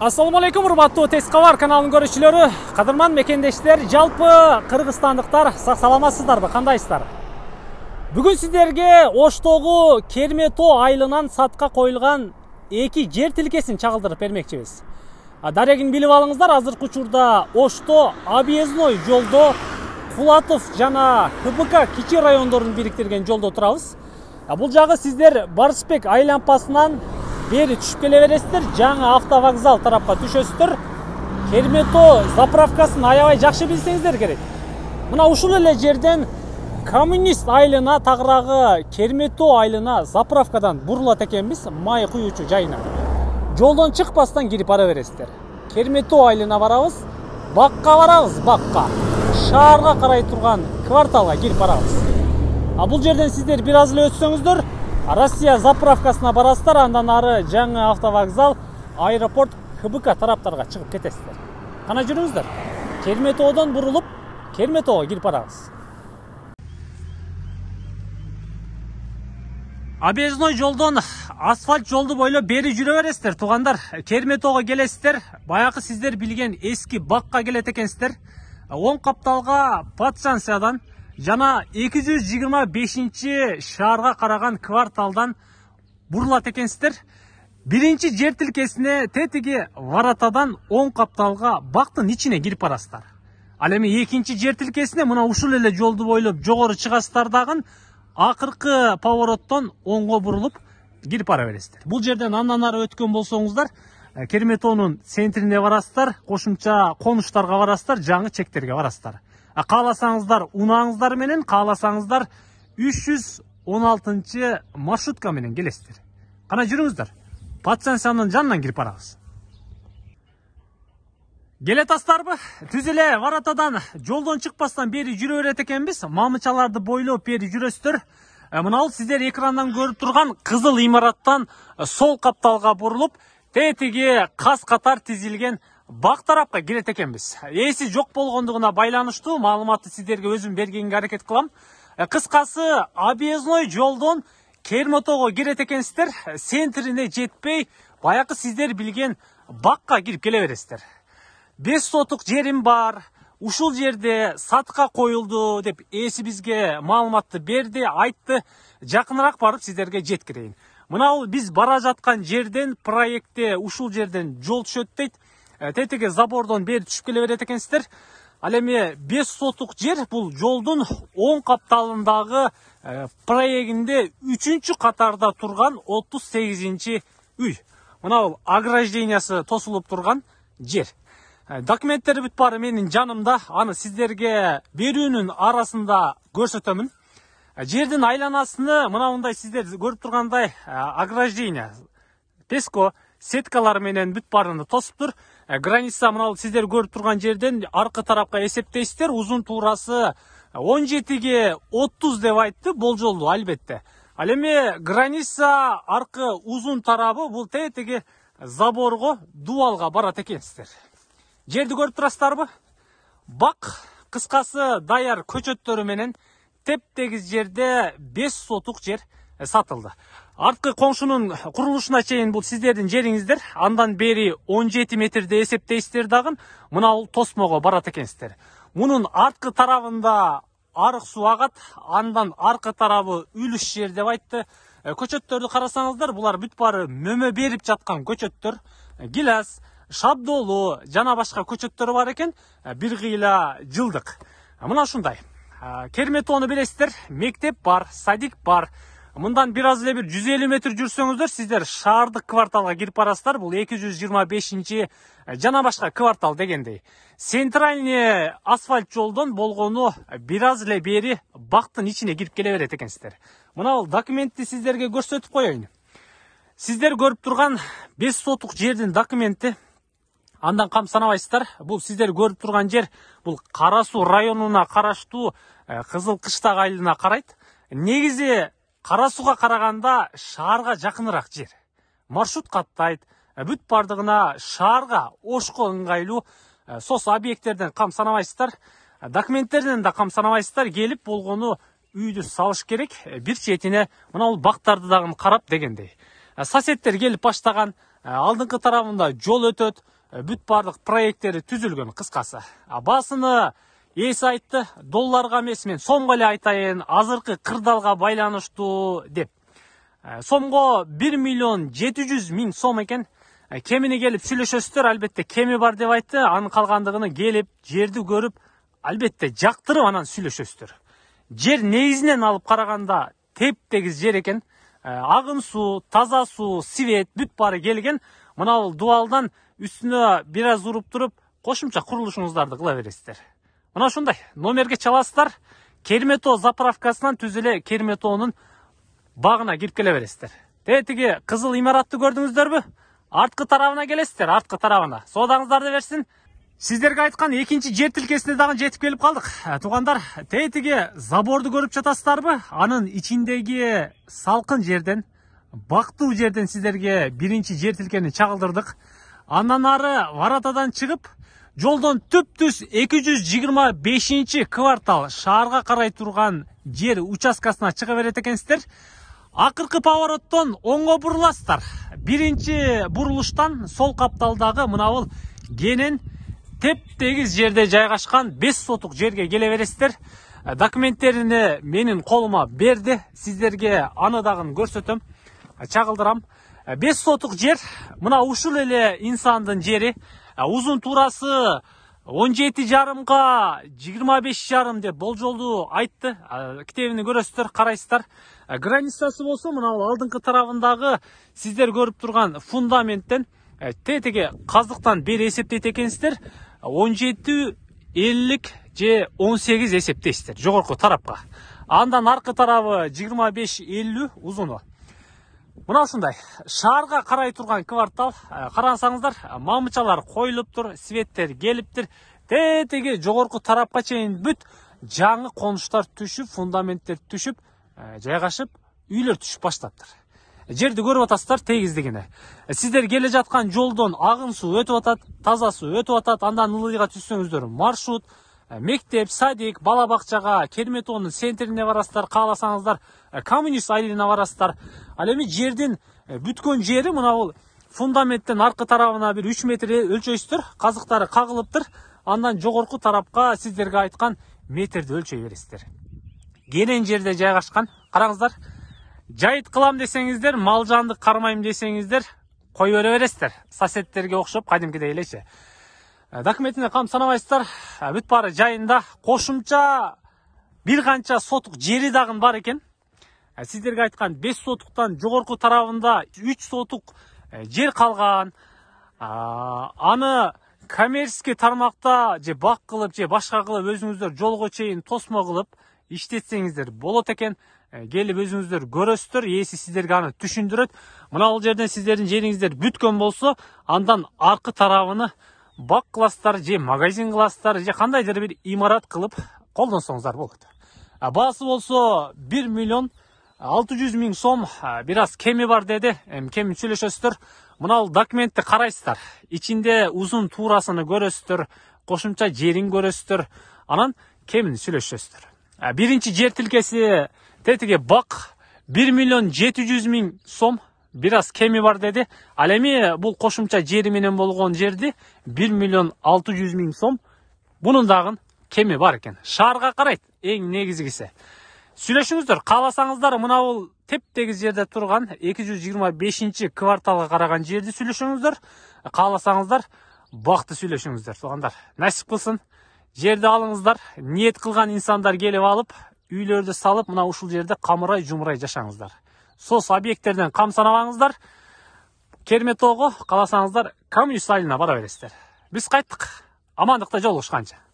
алейкум урматтуу тез кабар каналынын көрүүчүлөрү кадырман мекендештер жалпы кыргызстандыктар сак саламатсыздарбы кандайсыздар бүгүн сиздерге оштогу керме тоо айылынан сатка коюлган эки жер тилкесин чагылдырып бермекчибиз дарегин билип алыңыздар азыркы учурда ошто объездной жолдо кулатов жана кбк кичи райондорун бириктирген жолдо турабыз бул жагы сиздер барсбек айлампасынан, бері түшіп келе бересіздер жаңа автовокзал тарапқа түшесіздер кермето заправкасын аябай жақсы білсеңіздер керек мына ушул эле жерден коммунист айылына тагыраагы кермето айылына заправкадан бурулат экенбиз май куюучу жайына жолдон чыкпастан кирип бара бересиздер кермето айылына барабыз бакка барабыз бакка шаарга карай турган кварталга кирип барабыз а бул жерден сиздер бир аз эле россия заправкасына барасыздар андан ары жаңы автовокзал аэропорт хбк тараптарға шығып кетесіздер қана жүріңіздер керметодан бұрылып керметоға келіп барамыз объездной жолдон асфальт жолды бойлоп бери жүрө бересиздер туугандар керметоого келесиздер баягы сиздер билген эски бакка келет экенсиздер оң қапталға подстанциядан жана 225-ші шарға қараған кварталдан бурулат екенсіздер бірінші жер тилкесине тетиги варатадан оң капталга бактын ичине кирип барасыздар ал эми экинчи жер тилкесине мына ушул эле жолду бойлоп жогору чыгасыздар дагы акыркы повороттон оңго бурулуп кирип бара бересиздер бул жерден андан ары өткөн болсоңуздар э, керметоонун центрине барасыздар кошумча конуштарга барасыздар жаңы чектерге барасыздар қаласаңыздар унаңыздар менен қаласаңыздар 316 маршрутқа менен келесіздер қана жүріңіздер подстанциянын жанынан кирип барабыз келатасыздарбы түз эле варатадан жолдон чыкпастан бері жүрө берет экенбиз мамычаларды бойлоп бери жүрөсүздөр ә, Мұнал сиздер экрандан көріп тұрған Қызыл имараттан сол қапталға бурулуп тетиги каз катар тизилген Бақ тарапқа келет екенбіз Есі жоқ болғандығына байланыштуу маалыматты сіздерге өзім бергенге әрекет қылам. Қысқасы объездной жолдон кермотоға кирет экенсиздер центрине жетпей баяқы сіздер білген баққа кіріп келе бересіздер Бес сотық жерім бар ушул жерде сатқа қойылды. деп есі бізге маалыматты берді айтты жақынырақ барып сіздерге жеткірейін. мынау біз бара жатқан жерден проектте ушул жерден жол түшөт тетиги забордон бері түшүп келе берет экенсиздер ал эми беш сотук жер бул жолдун оң капталындагы э, проегинде үчүнчү катарда турган отуз сегизинчи үй мына бул ограждениясы тосулуп турган жер э, документтер бүт баары менин жанымда аны сиздерге берүүнүн арасында көрсөтөмүн э, жердин айланасыны мына мындай сиздер көрүп тургандай ограждение песко сеткалар менен бүт баарын тосуптур Ә, граница мынау сіздер көріп тұрған жерден арқы тарапқа есептейсіздер ұзын турасы 17-ге ә, 30 деп айтты бұл жолы әлбетте ал эми граница арқы ұзын тарабы бұл тетиги заборго дубалга барат экенсиздер жерди көрүп турасыздарбы бак кыскасы даяр көчөттөрү менен теп тегиз жерде беш сотук жер ә, сатылды артқы қоңшының құрылышына чейін бұл сіздердің жеріңіздер андан бері 17 есепте есептейсіздер дағын мынау тосмоға барат екенсіздер мұның артқы тарабында арық су ағат андан арқы тарабы үліш жер деп айтты э, көчөттөрдү карасаңыздар булар бүт баары мөмө беріп жатқан көчөттөр э, гиляз шабдолу жана башка көчөттөр бар экен э, бир кыйла жылдык мына ушундай керметоону билесиздер мектеп бар садик бар мындан біраз эле бир жүз элүү метр жүрсөңүздөр сиздер шаардык кварталга кирип барасыздар бул эки жүз жыйырма бешинчи э, жана башка квартал дегендей центральный э, асфальт жолдон болгону э, бир аз эле бери бактын ичине кирип келе берет экенсиздер мына бул документти сиздерге көрсөтүп коеюн сиздер көрүп турган беш сотук жердин документи андан кам санабайсыздар бул сиздер көрүп турган жер бул кара суу районуна караштуу кызыл кыштак айылына карайт негизи қарасуға қарағанда шарға жақынырақ жер маршрут қаттайды ә, бүт бардығына шарға ошқы ыңғайлы ә, сос объекттерден қам санамайсыздар ә, документтерден да қам санамайсыздар келіп болғаны үйді салыш керек бір шетіне мынау бақтарды дағын қарап дегендей соседтер келіп баштаған алдыңғы тарабында жол өтөт бүт бардық проекттері түзілген қысқасы басыны есі айтты долларга эмес мен сомго эле айтайын азыркы кырдаалга байланыштуу деп ә, сомго бир миллион жети жүз миң сом экен ә, кемине келип сүйлөшөсүздөр албетте кеми бар деп айтты анын калгандыгын келип жерди көрүп албетте жактырып анан сүйлөшөсүздөр жер негизинен алып караганда тептегиз жер экен ә, агын суу таза суу свет бүт баары келген мына бул дубалдан үстүнө бир аз уруп туруп кошумча курулушуңуздарды кыла бересиздер мына шындай номерге чаласыздар кермето заправкасынан түзіле керметоның бағына кіріп келе бересіздер тетиги қызыл имаратты көрдіңіздербі артқы тарабына келесіздер артқы тарабына содаңыздарды берсін сіздерге айтқан екінші жер тилкесине дагы жетіп келіп қалдық ә, туғандар тетиги заборды көріп жатасыздарбы анын ичиндеги салқын жерден бактуу жерден сіздерге бірінші жер тилкени чагылдырдык андан ары воротадан чыгып жолдон түп түз эки жүз жыйырма бешинчи квартал шаарга карай турган жер участкасына чыга берет экенсиздер акыркы повороттон оңго буруласыздар биринчи бурулуштан сол қапталдағы мынабул кенен теп жерде жайгашкан 5 сотық жерге келе бересиздер документтерини менин колума берди сиздерге аны дагы көрсөтөм чагылдырам беш сотук жер мына ушул эле инсандын жери туурасы он жеті жарымға жиырма беш жарым деп болжолду айтты ә, көрөсүздөр көресіздер қарайсыздар ә, границасы болса мынау алдыңғы тарабындагы сіздер көріп тұрған фундаменттен ә, тетеге қаздықтан эсептейт экенсиздер екенсіздер он жети еллік же он сегиз эсептейсиздер жогорку тарапқа андан арқы тарабы жыйырма беш элүү узуну мынау шарға қарай тұрған квартал ә, қарасаңыздар мамычалар қойылып тұр светтер келіп тұр тетеге жогорку тарапқа чейин бүт жаңы конуштар түшіп, фундаменттер түшіп, ә, жайғашып, үйлер түшіп баштаптыр Жерді көріп атасыздар тегиздигине сіздер келе жатқан жолдон ағын су өтіп атады таза су өтіп атады андан ылдыйга түшсөңүздөр маршрут Ә, мектеп садик балабақшаға керемет оның центріне барасыздар қаласаңыздар ә, коммунист айылына барасыздар ал эми жердин ә, бүткөн жери мына бул фундаменттен аркы тарабына бир үч метр өлчөйсүздөр казыктары кагылыптыр андан жогорку тарапқа сиздерге айткан метрді өлчөй бересиздер кенен жерде жайгашкан қараңыздар, жайыт кылам десеңиздер малжанды кармайм десеңиздер қой бере бересиздер соседтерге окшоп кадимкидей элечи документіне ә, бүт бары жайында қосымша бір қанша сотық жері дағын бар екен ә, сіздерге айтқан 5 сотықтан жоғарғы тарабында 3 сотық ә, жер қалған аны коммерческий тармақта же бақ қылып же башқа қылып өзіңіздер жолға чейін тосма қылып иштетсеңіздер болады екен келіп өзіңіздер көресіздер есі сіздерге аны түшіндіреді мынау жерден сіздердің жеріңіздер бүткен болса андан арқы тарабыны бак класстар же магазин класстар же кандайдыр бир имарат кылып колдонсоңуздар болот баасы болсо бир миллион алты жүз миң сом бир аз кеми бар деди эми кемин сүйлөшөсүздөр мынал документти карайсыздар ичинде узун туурасыны көрөсүздөр кошумча жерин көрөсүздөр анан кемин сүйлөшөсүздөр биринчи жер тилкеси тетиги бак бир миллион жети жүз миң сом biraz кеми бар деди ал эми бул кошумча жери менен болгон жерди бир миллион алты жүз миң сом бунун дагы кеми бар экен шаарга карайт эң негизгиси сүйлөшүңүздөр кааласаңыздар мына бул теп тегиз жерде турган эки жүз жыйырма бешинчи кварталга караган жерди сүйлөшүңүздөр кааласаңыздар бакты сүйлөшүңүздөр туугандар насип кылсын жерди алыңыздар ниет кылган инсандар келип алып үйлөрдү салып мына ушул жерде камырай жумурай жашаңыздар сос объекттерден қамсанабаңыздар керметоғы қаласаңыздар коммунист бара бересіздер біз қайттық амандықта жолығышқанша